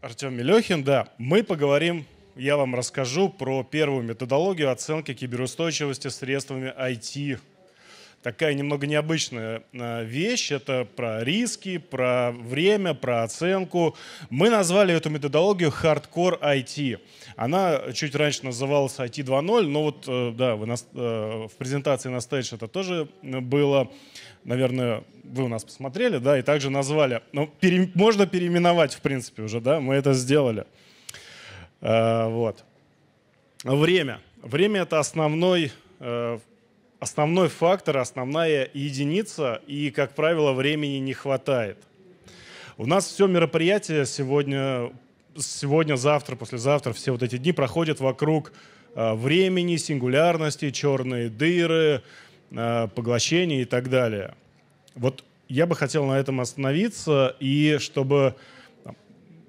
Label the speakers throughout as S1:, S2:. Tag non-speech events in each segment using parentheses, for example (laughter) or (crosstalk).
S1: Артем Мелехин, да. Мы поговорим, я вам расскажу про первую методологию оценки киберустойчивости средствами IT такая немного необычная а, вещь. Это про риски, про время, про оценку. Мы назвали эту методологию хардкор IT. Она чуть раньше называлась IT 2.0, но вот, э, да, вы нас, э, в презентации на стейдж это тоже э, было. Наверное, вы у нас посмотрели, да, и также назвали. Ну, пере, можно переименовать, в принципе, уже, да, мы это сделали. А, вот. Время. Время — это основной основной фактор, основная единица, и, как правило, времени не хватает. У нас все мероприятие сегодня, сегодня, завтра, послезавтра, все вот эти дни проходят вокруг а, времени, сингулярности, черные дыры, а, поглощения и так далее. Вот я бы хотел на этом остановиться, и чтобы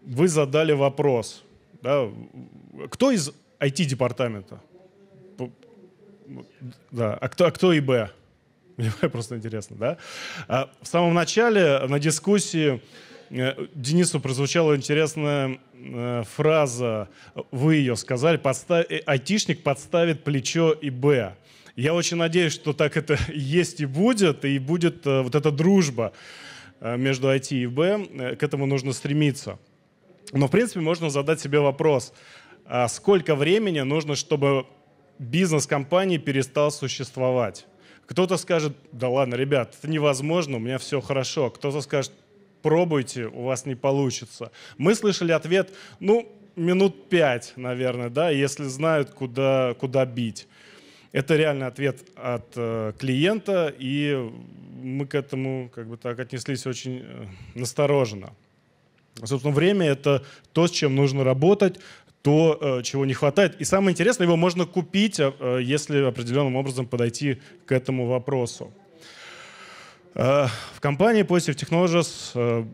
S1: вы задали вопрос. Да, кто из IT-департамента? Ну, да. А кто, а кто ИБ? (laughs) Мне просто интересно, да? А в самом начале на дискуссии э, Денису прозвучала интересная э, фраза, вы ее сказали, подстав... Э, айтишник подставит плечо ИБ. Я очень надеюсь, что так это (laughs) есть и будет, и будет вот эта дружба между IT и Б. К этому нужно стремиться. Но, в принципе, можно задать себе вопрос, а сколько времени нужно, чтобы бизнес компании перестал существовать. Кто-то скажет, да ладно, ребят, это невозможно, у меня все хорошо. Кто-то скажет, пробуйте, у вас не получится. Мы слышали ответ, ну, минут пять, наверное, да, если знают, куда, куда бить. Это реальный ответ от э, клиента, и мы к этому как бы так отнеслись очень э, настороженно. Собственно, время — это то, с чем нужно работать, то, э, чего не хватает. И самое интересное, его можно купить, э, если определенным образом подойти к этому вопросу. Э, в компании Positive Technologies,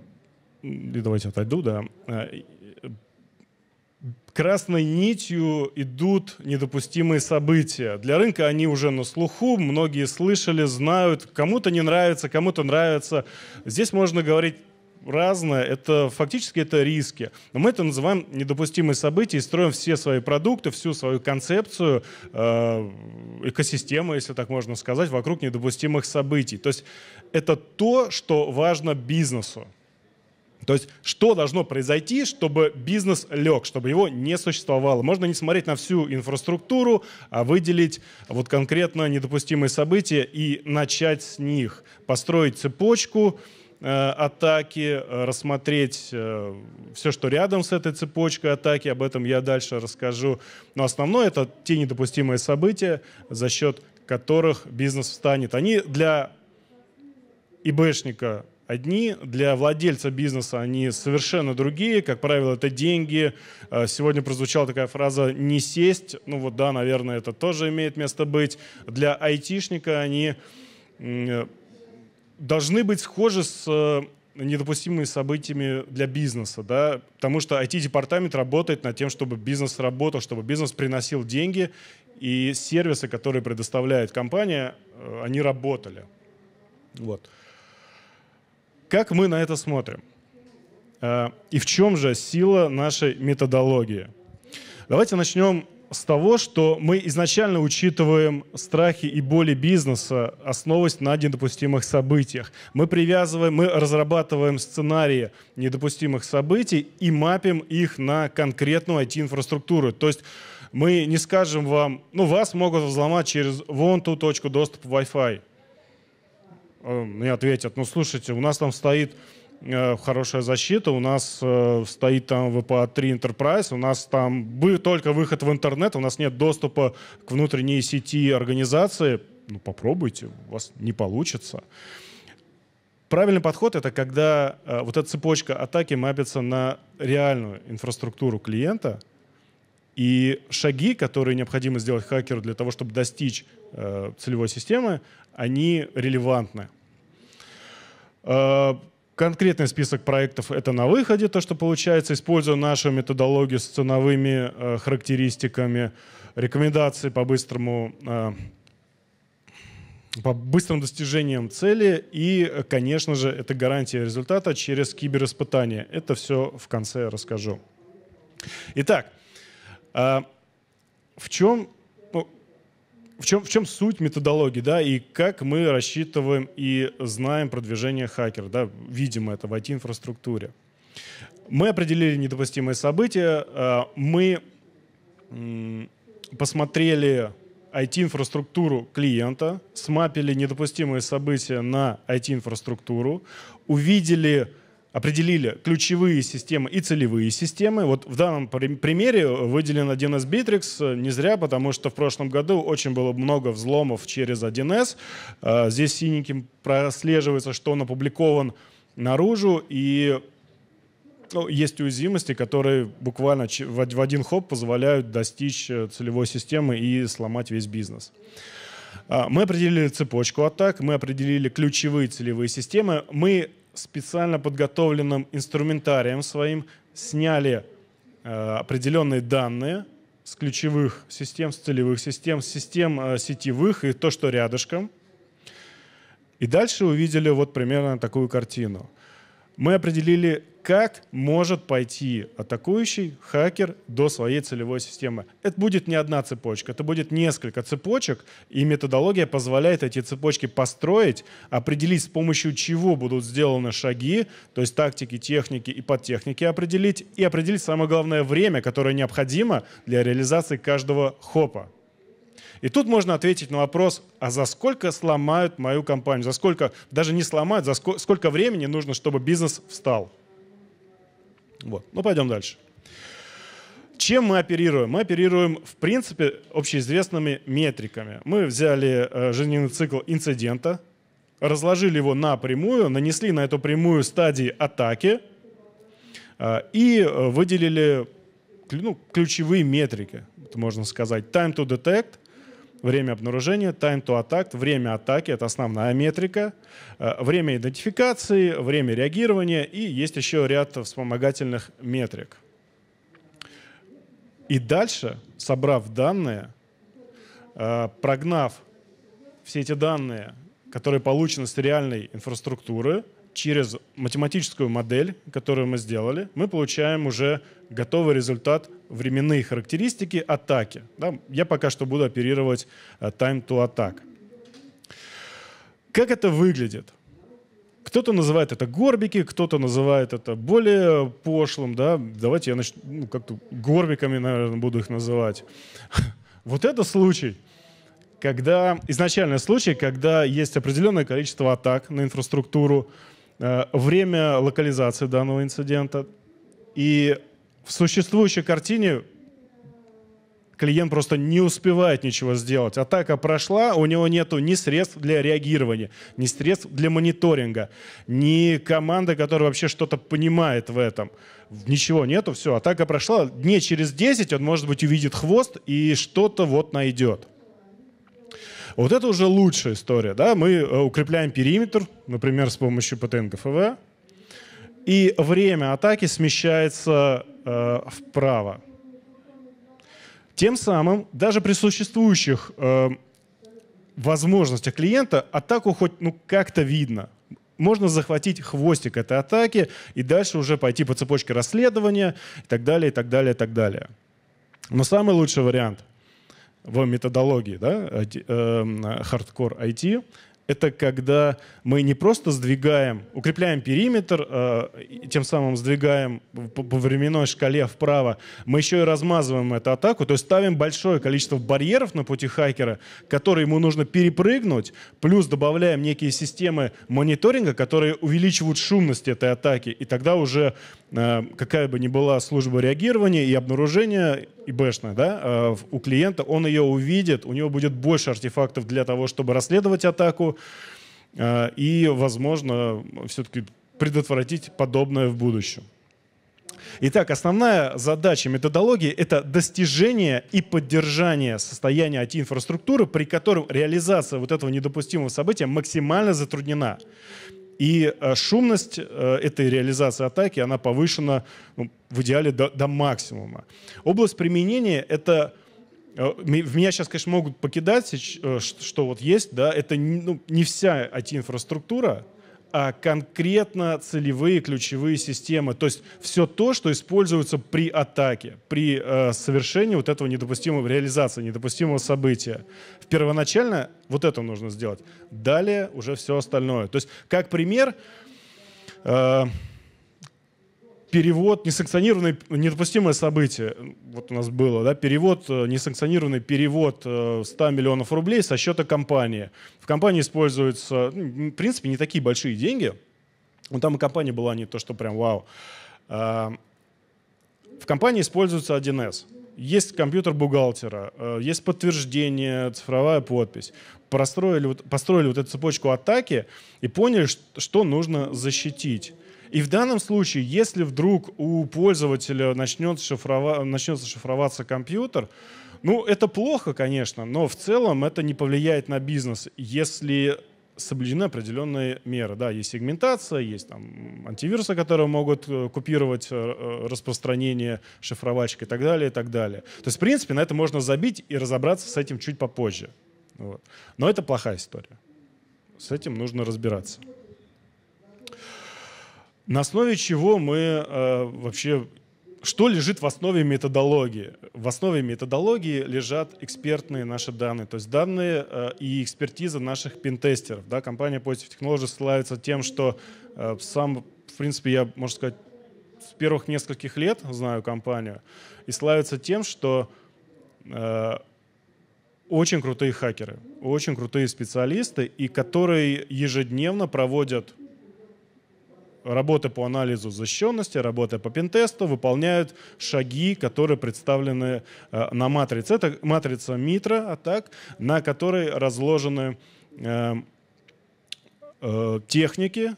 S1: и давайте отойду, да, красной нитью идут недопустимые события. Для рынка они уже на слуху, многие слышали, знают, кому-то не нравится, кому-то нравится. Здесь можно говорить разное. Это фактически это риски. Но мы это называем недопустимые события и строим все свои продукты, всю свою концепцию, э, экосистему, если так можно сказать, вокруг недопустимых событий. То есть это то, что важно бизнесу. То есть, что должно произойти, чтобы бизнес лег, чтобы его не существовало? Можно не смотреть на всю инфраструктуру, а выделить вот конкретно недопустимые события и начать с них, построить цепочку, Э, атаки, э, рассмотреть э, все, что рядом с этой цепочкой атаки. Об этом я дальше расскажу. Но основное — это те недопустимые события, за счет которых бизнес встанет. Они для ИБшника одни, для владельца бизнеса они совершенно другие. Как правило, это деньги. Сегодня прозвучала такая фраза «не сесть». Ну вот да, наверное, это тоже имеет место быть. Для айтишника они должны быть схожи с э, недопустимыми событиями для бизнеса, да, потому что IT-департамент работает над тем, чтобы бизнес работал, чтобы бизнес приносил деньги, и сервисы, которые предоставляет компания, э, они работали. Вот. Как мы на это смотрим? Э, и в чем же сила нашей методологии? Давайте начнем с того, что мы изначально учитываем страхи и боли бизнеса, основываясь на недопустимых событиях. Мы привязываем, мы разрабатываем сценарии недопустимых событий и мапим их на конкретную IT-инфраструктуру. То есть мы не скажем вам, ну, вас могут взломать через вон ту точку доступа Wi-Fi. Мне эм, ответят, ну, слушайте, у нас там стоит Э, хорошая защита, у нас э, стоит там VPA3 Enterprise, у нас там был только выход в интернет, у нас нет доступа к внутренней сети организации. Ну, попробуйте, у вас не получится. Правильный подход — это когда э, вот эта цепочка атаки мапится на реальную инфраструктуру клиента, и шаги, которые необходимо сделать хакеру для того, чтобы достичь э, целевой системы, они релевантны. Э, Конкретный список проектов это на выходе, то, что получается, используя нашу методологию с ценовыми э, характеристиками, рекомендации по быстрому э, по быстрым достижениям цели и, э, конечно же, это гарантия результата через кибериспытание. Это все в конце расскажу. Итак, э, в чем в чем, в чем суть методологии, да, и как мы рассчитываем и знаем продвижение хакера, да, видим это в IT-инфраструктуре. Мы определили недопустимые события, э, мы посмотрели IT-инфраструктуру клиента, смапили недопустимые события на IT-инфраструктуру, увидели определили ключевые системы и целевые системы. Вот в данном примере э, выделен 1С Bittrex э, не зря, потому что в прошлом году очень было много взломов через 1С. Э, здесь синеньким прослеживается, что он опубликован наружу, и ну, есть уязвимости, которые буквально в один хоп позволяют достичь целевой системы и сломать весь бизнес. Мы определили цепочку атак, мы определили ключевые целевые системы, мы специально подготовленным инструментарием своим сняли э, определенные данные с ключевых систем, с целевых систем, с систем э, сетевых и то, что рядышком. И дальше увидели вот примерно такую картину – мы определили, как может пойти атакующий хакер до своей целевой системы. Это будет не одна цепочка, это будет несколько цепочек, и методология позволяет эти цепочки построить, определить, с помощью чего будут сделаны шаги, то есть тактики, техники и подтехники определить, и определить самое главное время, которое необходимо для реализации каждого хопа. И тут можно ответить на вопрос, а за сколько сломают мою компанию? За сколько, даже не сломают, за сколько, сколько времени нужно, чтобы бизнес встал? Вот. Ну, пойдем дальше. Чем мы оперируем? Мы оперируем, в принципе, общеизвестными метриками. Мы взяли э, жизненный цикл инцидента, разложили его напрямую, нанесли на эту прямую стадии атаки э, и э, выделили ну, ключевые метрики, можно сказать. Time to detect – время обнаружения, time to attack, время атаки, это основная метрика, э, время идентификации, время реагирования и есть еще ряд вспомогательных метрик. И дальше, собрав данные, э, прогнав все эти данные, которые получены с реальной инфраструктуры, через математическую модель, которую мы сделали, мы получаем уже готовый результат временные характеристики атаки. Да, я пока что буду оперировать э, time to attack. Как это выглядит? Кто-то называет это горбики, кто-то называет это более пошлым, да. Давайте я начну, ну, как-то горбиками, наверное, буду их называть. (laughs) Вот это случай, когда изначальный случай, когда есть определенное количество атак на инфраструктуру, Э, время локализации данного инцидента. И в существующей картине клиент просто не успевает ничего сделать. Атака прошла, у него нет ни средств для реагирования, ни средств для мониторинга, ни команды, которая вообще что-то понимает в этом. Ничего нету, все, атака прошла. Дней через 10 он, может быть, увидит хвост и что-то вот найдет. Вот это уже лучшая история. Да? Мы э, укрепляем периметр, например, с помощью ПТН-ГФВ, и время атаки смещается э, вправо. Тем самым, даже при существующих э, возможностях клиента, атаку хоть ну, как-то видно. Можно захватить хвостик этой атаки и дальше уже пойти по цепочке расследования и так далее, и так далее, и так далее. Но самый лучший вариант в методологии да, эм, хардкор IT, это когда мы не просто сдвигаем, укрепляем периметр, э, тем самым сдвигаем по, по временной шкале вправо, мы еще и размазываем эту атаку, то есть ставим большое количество барьеров на пути хакера, которые ему нужно перепрыгнуть, плюс добавляем некие системы мониторинга, которые увеличивают шумность этой атаки, и тогда уже Э, какая бы ни была служба реагирования и обнаружения, и бэшная, да, э, у клиента, он ее увидит, у него будет больше артефактов для того, чтобы расследовать атаку э, и, возможно, все-таки предотвратить подобное в будущем. Итак, основная задача методологии – это достижение и поддержание состояния IT-инфраструктуры, при котором реализация вот этого недопустимого события максимально затруднена. И э, шумность э, этой реализации атаки, она повышена ну, в идеале до, до максимума. Область применения — это э, в меня сейчас, конечно, могут покидать, что вот есть, да, это ну, не вся IT-инфраструктура, а, конкретно целевые ключевые системы. То есть все то, что используется при атаке, при э, совершении вот этого недопустимого, реализации недопустимого события. Первоначально вот это нужно сделать. Далее уже все остальное. То есть как пример... Э, перевод, несанкционированное, недопустимое событие, вот у нас было, да, перевод, э, несанкционированный перевод 100 э, миллионов рублей со счета компании. В компании используются, ну, в принципе, не такие большие деньги, но там и компания была не то, что прям вау. А, в компании используется 1С. Есть компьютер бухгалтера, э, есть подтверждение, цифровая подпись. Простроили, построили вот эту цепочку атаки и поняли, что нужно защитить. И в данном случае, если вдруг у пользователя начнет шифрова... начнется шифроваться компьютер, ну, это плохо, конечно, но в целом это не повлияет на бизнес, если соблюдены определенные меры. Да, есть сегментация, есть там антивирусы, которые могут э, купировать э, э, распространение шифровальщик и так далее, и так далее. То есть, в принципе, на это можно забить и разобраться с этим чуть попозже. Вот. Но это плохая история. С этим нужно разбираться. На основе чего мы э, вообще, что лежит в основе методологии? В основе методологии лежат экспертные наши данные, то есть данные э, и экспертиза наших пентестеров. Да? Компания Positive Technologies славится тем, что э, сам, в принципе, я, можно сказать, с первых нескольких лет знаю компанию, и славится тем, что э, очень крутые хакеры, очень крутые специалисты, и которые ежедневно проводят работы по анализу защищенности, работы по пентесту выполняют шаги, которые представлены э, на матрице. Это матрица Митра атак, на которой разложены э, э, техники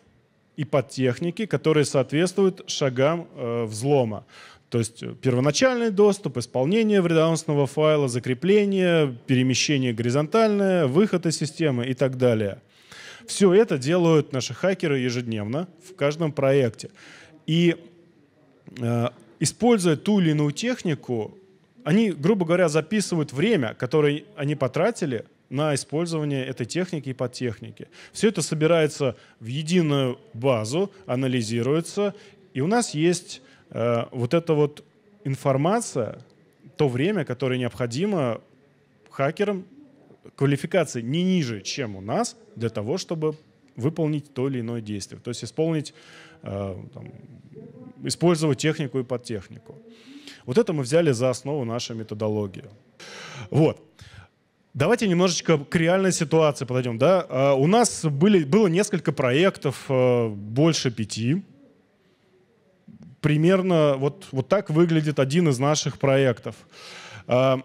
S1: и подтехники, которые соответствуют шагам э, взлома. То есть э, первоначальный доступ, исполнение вредоносного файла, закрепление, перемещение горизонтальное, выход из системы и так далее – все это делают наши хакеры ежедневно в каждом проекте. И э, используя ту или иную технику, они, грубо говоря, записывают время, которое они потратили на использование этой техники и подтехники. Все это собирается в единую базу, анализируется, и у нас есть э, вот эта вот информация, то время, которое необходимо хакерам квалификации не ниже, чем у нас, для того, чтобы выполнить то или иное действие. То есть исполнить, э, там, использовать технику и подтехнику. Вот это мы взяли за основу нашу методологию. Вот. Давайте немножечко к реальной ситуации подойдем. Да? Э, у нас были, было несколько проектов, э, больше пяти. Примерно вот, вот так выглядит один из наших проектов. Э,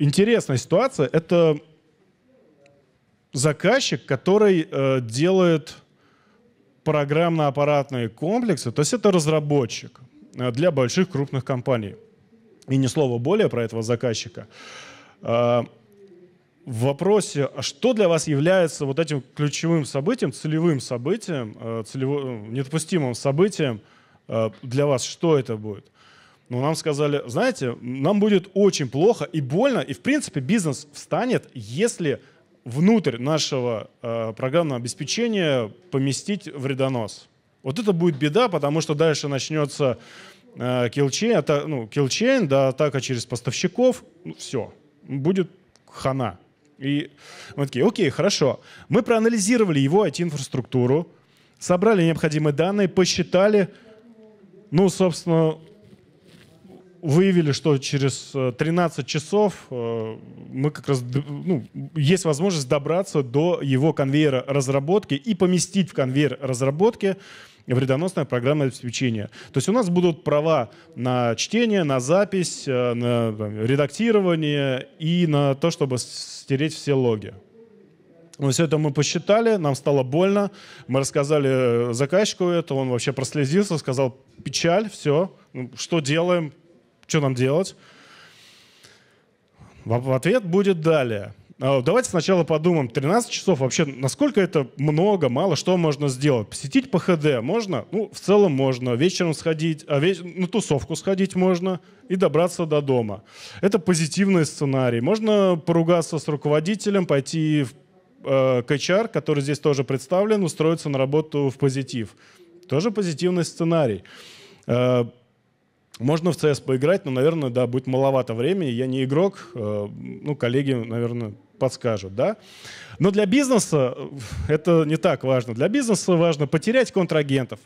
S1: интересная ситуация. Это заказчик, который э, делает программно-аппаратные комплексы, то есть это разработчик э, для больших крупных компаний. И ни слова более про этого заказчика. Э, в вопросе, а что для вас является вот этим ключевым событием, целевым событием, э, целево, э, недопустимым событием э, для вас, что это будет? Но нам сказали, знаете, нам будет очень плохо и больно, и в принципе бизнес встанет, если внутрь нашего э, программного обеспечения поместить вредонос. Вот это будет беда, потому что дальше начнется э, килчейн, ата, ну, килчейн, да, атака через поставщиков, ну, все, будет хана. И мы такие, окей, хорошо. Мы проанализировали его IT-инфраструктуру, собрали необходимые данные, посчитали, ну, собственно, выявили, что через 13 э, часов э, мы как раз, ну, есть возможность добраться до его конвейера разработки и поместить в конвейер разработки вредоносное программное обеспечение. То есть у нас будут права на чтение, на запись, э, на редактирование и на то, чтобы стереть все логи. Но все это мы посчитали, нам стало больно. Мы рассказали заказчику это, он вообще прослезился, сказал, печаль, все, ну, что делаем, что нам делать? В ответ будет далее. А, давайте сначала подумаем, 13 часов вообще, насколько это много, мало, что можно сделать? Посетить ПХД можно? Ну, в целом можно. Вечером сходить, а веч... на тусовку сходить можно и добраться до дома. Это позитивный сценарий. Можно поругаться с руководителем, пойти в э, HR, который здесь тоже представлен, устроиться на работу в позитив. Тоже позитивный сценарий. Э, можно в CS поиграть, но, наверное, да, будет маловато времени. Я не игрок, э, ну, коллеги, наверное, подскажут, да. Но для бизнеса э, это не так важно. Для бизнеса важно потерять контрагентов,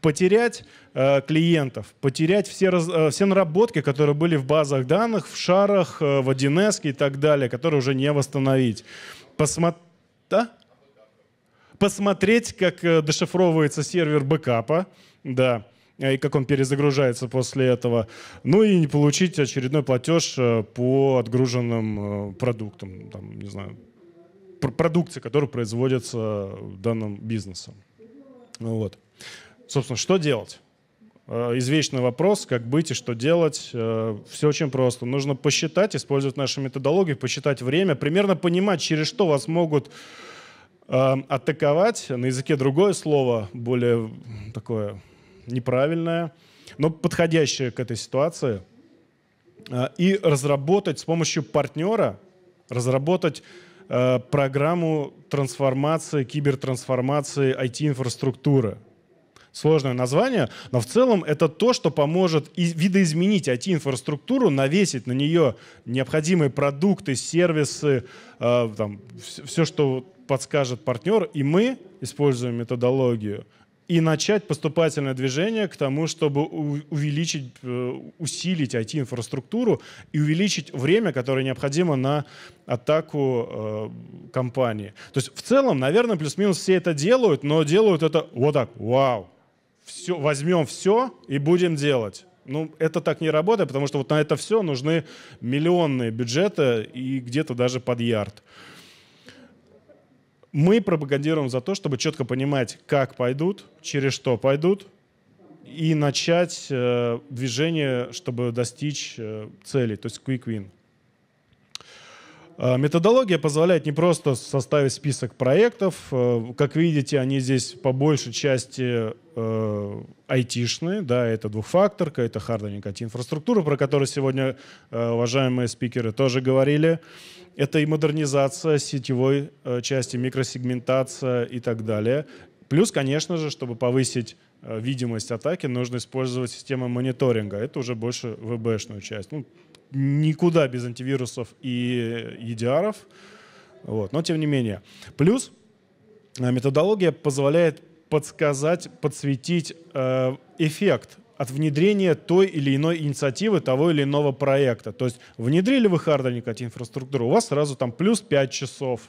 S1: потерять э, клиентов, потерять все, раз, э, все наработки, которые были в базах данных, в шарах, э, в 1 и так далее, которые уже не восстановить. Посмо... Да? Посмотреть, как э, дешифровывается сервер бэкапа, да. Э, и как он перезагружается после этого. Ну и не получить очередной платеж э, по отгруженным э, продуктам, там, не знаю, продукции, которая производится данным бизнесом. Ну вот. Собственно, что делать? извечный вопрос, как быть и что делать. Все очень просто. Нужно посчитать, использовать нашу методологию, посчитать время, примерно понимать, через что вас могут атаковать. На языке другое слово, более такое неправильное, но подходящее к этой ситуации, а, и разработать с помощью партнера, разработать э, программу трансформации, кибертрансформации IT-инфраструктуры. Сложное название, но в целом это то, что поможет видоизменить IT-инфраструктуру, навесить на нее необходимые продукты, сервисы, э, там, все, что подскажет партнер, и мы используем методологию – и начать поступательное движение к тому, чтобы увеличить, э, усилить IT-инфраструктуру и увеличить время, которое необходимо на атаку э, компании. То есть в целом, наверное, плюс-минус все это делают, но делают это вот так, вау, все, возьмем все и будем делать. Ну, это так не работает, потому что вот на это все нужны миллионные бюджеты и где-то даже под ярд. Мы пропагандируем за то, чтобы четко понимать, как пойдут, через что пойдут, и начать э, движение, чтобы достичь э, цели, то есть quick win. А, методология позволяет не просто составить список проектов. Э, как видите, они здесь по большей части э, айтишные. Да, это двухфакторка, это hardening IT-инфраструктура, про которую сегодня э, уважаемые спикеры тоже говорили. Это и модернизация сетевой э, части, микросегментация и так далее. Плюс, конечно же, чтобы повысить видимость атаки, нужно использовать систему мониторинга. Это уже больше ВБшную часть. Ну, никуда без антивирусов и EDR. Вот. Но тем не менее. Плюс э, методология позволяет подсказать, подсветить э, эффект от внедрения той или иной инициативы, того или иного проекта. То есть внедрили вы хардельник от инфраструктуры, у вас сразу там плюс 5 часов.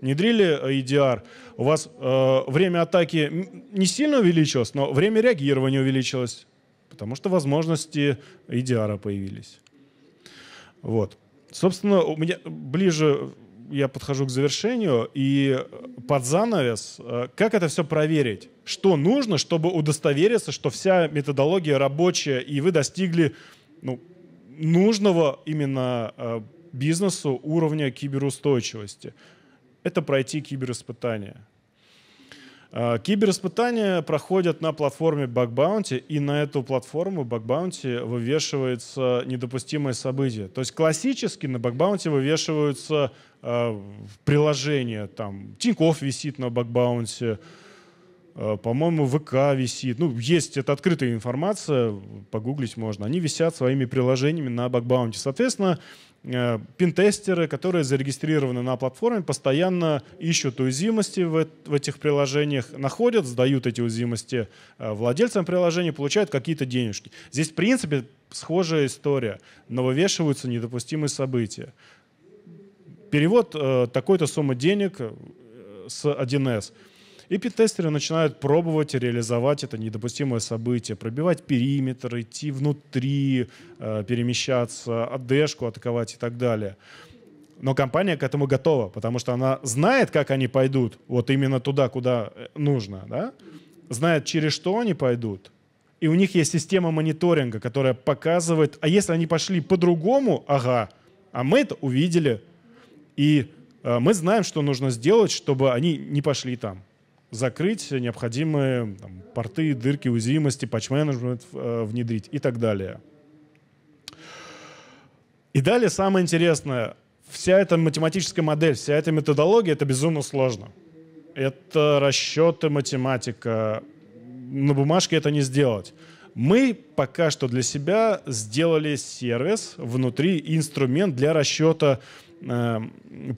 S1: Внедрили э, EDR, у вас э, время атаки не сильно увеличилось, но время реагирования увеличилось, потому что возможности EDR появились. Вот. Собственно, у меня ближе я подхожу к завершению, и под занавес, э, как это все проверить? Что нужно, чтобы удостовериться, что вся методология рабочая, и вы достигли ну, нужного именно э, бизнесу уровня киберустойчивости? Это пройти кибериспытание. А, Кибериспытания проходят на платформе Bug Bounty, и на эту платформу Bug Bounty вывешивается недопустимое событие. То есть классически на Bug Bounty вывешиваются э, приложения, там, Тинькофф висит на Bug Bounty, э, по-моему, ВК висит. Ну, есть, это открытая информация, погуглить можно. Они висят своими приложениями на Bug Bounty. Соответственно, Э, пинтестеры, которые зарегистрированы на платформе, постоянно ищут уязвимости в, в этих приложениях, находят, сдают эти уязвимости э, владельцам приложения, получают какие-то денежки. Здесь, в принципе, схожая история, но вывешиваются недопустимые события. Перевод э, такой-то суммы денег э, с 1С – и пит начинают пробовать реализовать это недопустимое событие, пробивать периметр, идти внутри, э, перемещаться, АДшку атаковать и так далее. Но компания к этому готова, потому что она знает, как они пойдут, вот именно туда, куда э, нужно, да? знает, через что они пойдут, и у них есть система мониторинга, которая показывает, а если они пошли по-другому, ага, а мы это увидели, и э, мы знаем, что нужно сделать, чтобы они не пошли там закрыть необходимые там, порты, дырки, уязвимости, патч-менеджмент э, внедрить и так далее. И далее самое интересное. Вся эта математическая модель, вся эта методология, это безумно сложно. Это расчеты, математика. На бумажке это не сделать. Мы пока что для себя сделали сервис внутри, инструмент для расчета э,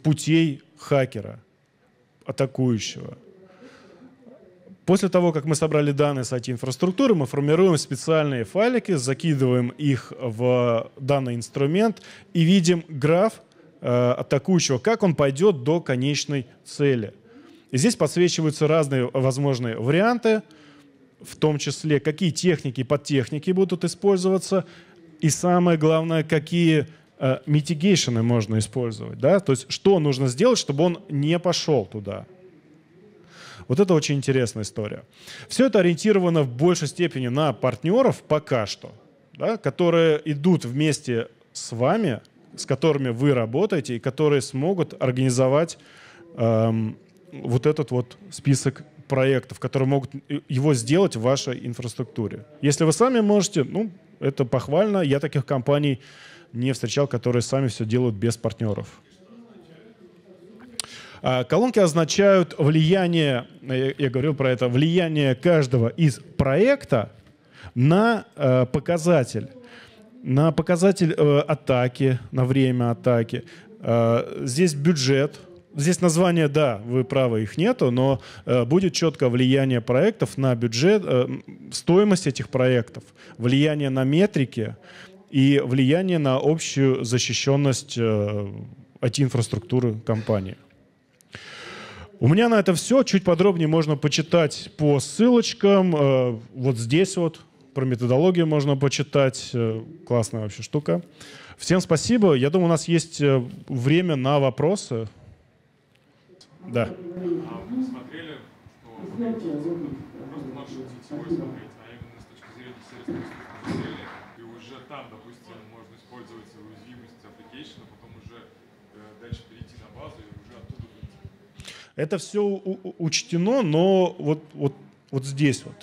S1: путей хакера, атакующего. После того, как мы собрали данные с IT-инфраструктуры, мы формируем специальные файлики, закидываем их в данный инструмент и видим граф э, атакующего, как он пойдет до конечной цели. И здесь подсвечиваются разные возможные варианты, в том числе, какие техники и подтехники будут использоваться, и самое главное, какие митигейшены э, можно использовать. Да? То есть что нужно сделать, чтобы он не пошел туда – вот это очень интересная история. Все это ориентировано в большей степени на партнеров пока что, да, которые идут вместе с вами, с которыми вы работаете и которые смогут организовать эм, вот этот вот список проектов, которые могут э, его сделать в вашей инфраструктуре. Если вы сами можете, ну, это похвально. Я таких компаний не встречал, которые сами все делают без партнеров. А, колонки означают влияние, э, я говорил про это, влияние каждого из проекта на э, показатель. На показатель э, атаки, на время атаки. А, здесь бюджет, Здесь название, да, вы правы, их нету, но будет четко влияние проектов на бюджет, стоимость этих проектов, влияние на метрики и влияние на общую защищенность э, IT-инфраструктуры компании. У меня на это все. Чуть подробнее можно почитать по ссылочкам. Э, вот здесь вот про методологию можно почитать. Э, классная вообще штука. Всем спасибо. Я думаю, у нас есть э, время на вопросы. Да. Там, допустим, можно использовать уязвимость application, Это все учтено, но вот, вот, вот здесь вот.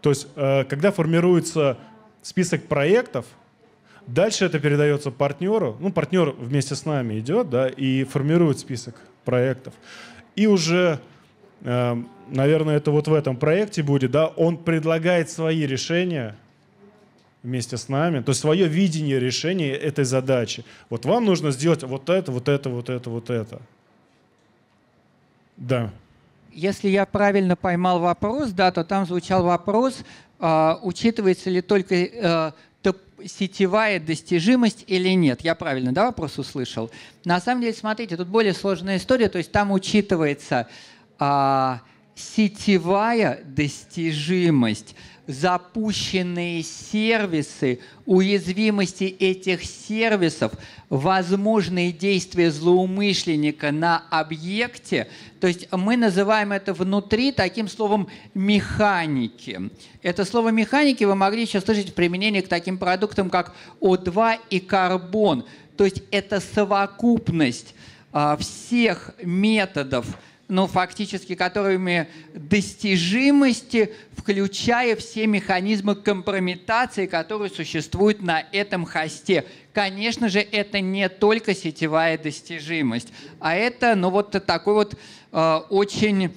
S1: То есть, э, когда формируется список проектов, дальше это передается партнеру. Ну, партнер вместе с нами идет, да, и формирует список проектов. И уже, э, наверное, это вот в этом проекте будет, да, он предлагает свои решения, вместе с нами, то есть свое видение решения этой задачи. Вот вам нужно сделать вот это, вот это, вот это, вот это. Да.
S2: Если я правильно поймал вопрос, да, то там звучал вопрос, э, учитывается ли только э, сетевая достижимость или нет. Я правильно, да, вопрос услышал? На самом деле, смотрите, тут более сложная история, то есть там учитывается э, сетевая достижимость – запущенные сервисы, уязвимости этих сервисов, возможные действия злоумышленника на объекте. То есть мы называем это внутри таким словом «механики». Это слово «механики» вы могли сейчас слышать в применении к таким продуктам, как О2 и карбон. То есть это совокупность а, всех методов ну, фактически которыми достижимости, включая все механизмы компрометации, которые существуют на этом хосте. Конечно же, это не только сетевая достижимость, а это, ну, вот такой вот э, очень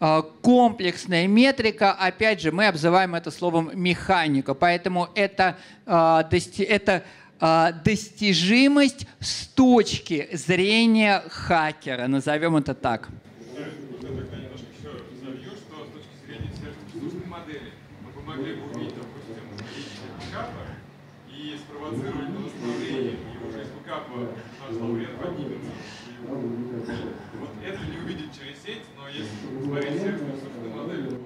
S2: э, комплексная метрика. Опять же, мы обзываем это словом механика, поэтому это, э, это э, достижимость с точки зрения хакера, назовем это так.
S1: провоцировать на восстановление, его жизнь выкапывают, наш лауреат поднимется. Вот это не увидеть через сеть, но если посмотреть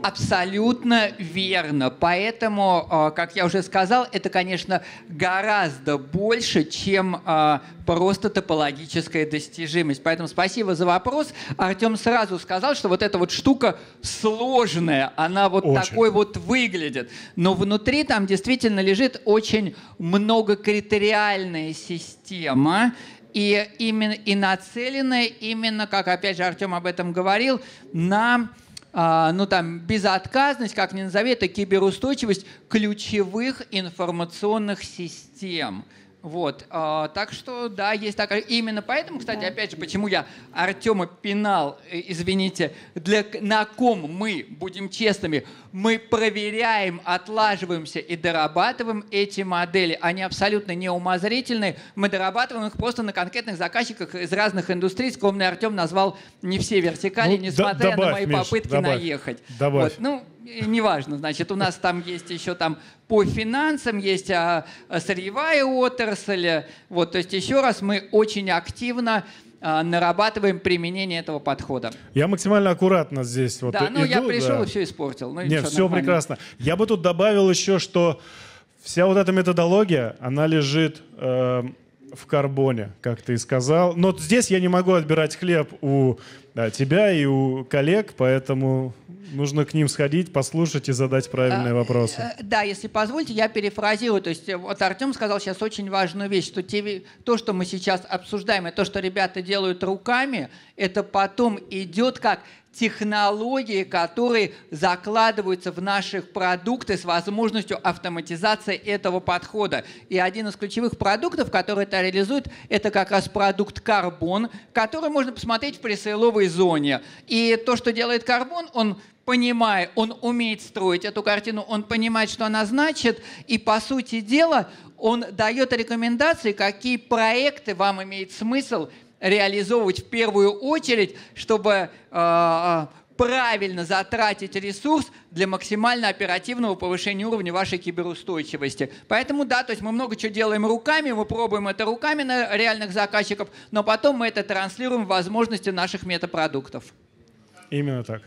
S2: Абсолютно верно. Поэтому, э, как я уже сказал, это, конечно, гораздо больше, чем э, просто топологическая достижимость. Поэтому спасибо за вопрос. Артем сразу сказал, что вот эта вот штука сложная, она вот очень. такой вот выглядит. Но внутри там действительно лежит очень многокритериальная система, и, именно, и нацеленная именно, как опять же Артем об этом говорил, на а, ну там, безотказность, как ни назови, это киберустойчивость ключевых информационных систем. Вот, а, так что да, есть такая. Именно поэтому, кстати, да. опять же, почему я Артема пинал, э, извините, для на ком мы будем честными, мы проверяем, отлаживаемся и дорабатываем эти модели. Они абсолютно не умозрительные. Мы дорабатываем их просто на конкретных заказчиках из разных индустрий. Скромный Артем назвал не все вертикали, ну, несмотря добавь, на мои Миш, попытки добавь, наехать. Добавь. Вот, ну, Э, неважно, значит, у нас там есть еще там по финансам, есть а, а сырьевая отрасль, вот, то есть еще раз мы очень активно а, нарабатываем применение этого подхода.
S1: Я максимально аккуратно здесь вот. Да, ну, иду, я пришел да. и
S2: все испортил. Ну, Нет, все нормально. прекрасно.
S1: Я бы тут добавил еще, что вся вот эта методология, она лежит э, в карбоне, как ты и сказал. Но здесь я не могу отбирать хлеб у да, тебя и у коллег, поэтому Нужно к ним сходить, послушать и задать правильные а, вопросы.
S2: Э, да, если позвольте, я перефразирую. То есть э, вот Артем сказал сейчас очень важную вещь, что те, то, что мы сейчас обсуждаем, и то, что ребята делают руками, это потом идет как технологии, которые закладываются в наших продукты с возможностью автоматизации этого подхода. И один из ключевых продуктов, который это реализует, это как раз продукт «Карбон», который можно посмотреть в пресейловой зоне. И то, что делает «Карбон», он понимая, он умеет строить эту картину, он понимает, что она значит, и по сути дела он дает рекомендации, какие проекты вам имеет смысл – реализовывать в первую очередь, чтобы а, а, правильно затратить ресурс для максимально оперативного повышения уровня вашей киберустойчивости. Поэтому да, то есть мы много чего делаем руками, мы пробуем это руками на реальных заказчиков, но потом мы это транслируем в возможности наших метапродуктов. Именно
S1: так.